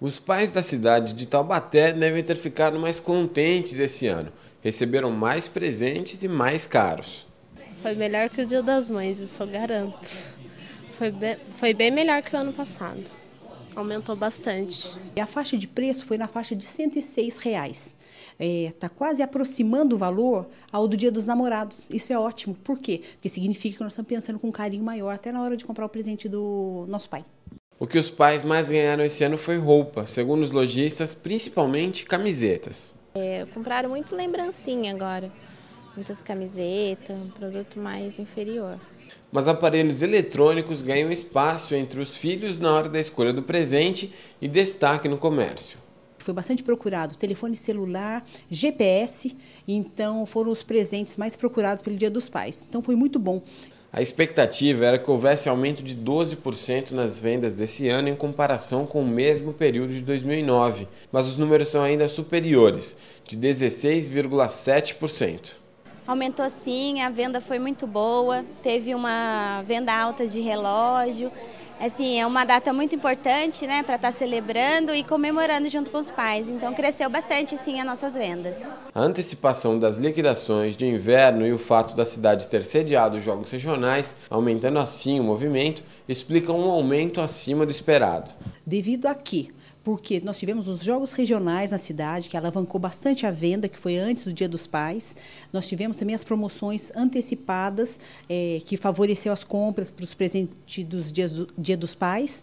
Os pais da cidade de Taubaté devem ter ficado mais contentes esse ano. Receberam mais presentes e mais caros. Foi melhor que o Dia das Mães, isso eu garanto. Foi bem, foi bem melhor que o ano passado. Aumentou bastante. E a faixa de preço foi na faixa de R$ 106. Reais está é, tá quase aproximando o valor ao do Dia dos Namorados. Isso é ótimo. Por quê? Porque significa que nós estamos pensando com um carinho maior até na hora de comprar o presente do nosso pai. O que os pais mais ganharam esse ano foi roupa, segundo os lojistas, principalmente camisetas. É, compraram muito lembrancinha agora, muitas camisetas, um produto mais inferior. Mas aparelhos eletrônicos ganham espaço entre os filhos na hora da escolha do presente e destaque no comércio foi bastante procurado, telefone celular, GPS, então foram os presentes mais procurados pelo Dia dos Pais. Então foi muito bom. A expectativa era que houvesse aumento de 12% nas vendas desse ano em comparação com o mesmo período de 2009, mas os números são ainda superiores, de 16,7%. Aumentou sim, a venda foi muito boa, teve uma venda alta de relógio, assim, é uma data muito importante, né, para estar tá celebrando e comemorando junto com os pais. Então cresceu bastante sim as nossas vendas. A antecipação das liquidações de inverno e o fato da cidade ter sediado os jogos regionais, aumentando assim o movimento, explicam um aumento acima do esperado. Devido a que porque nós tivemos os jogos regionais na cidade, que alavancou bastante a venda, que foi antes do Dia dos Pais. Nós tivemos também as promoções antecipadas, é, que favoreceu as compras para os presentes dos dias do, Dia dos Pais.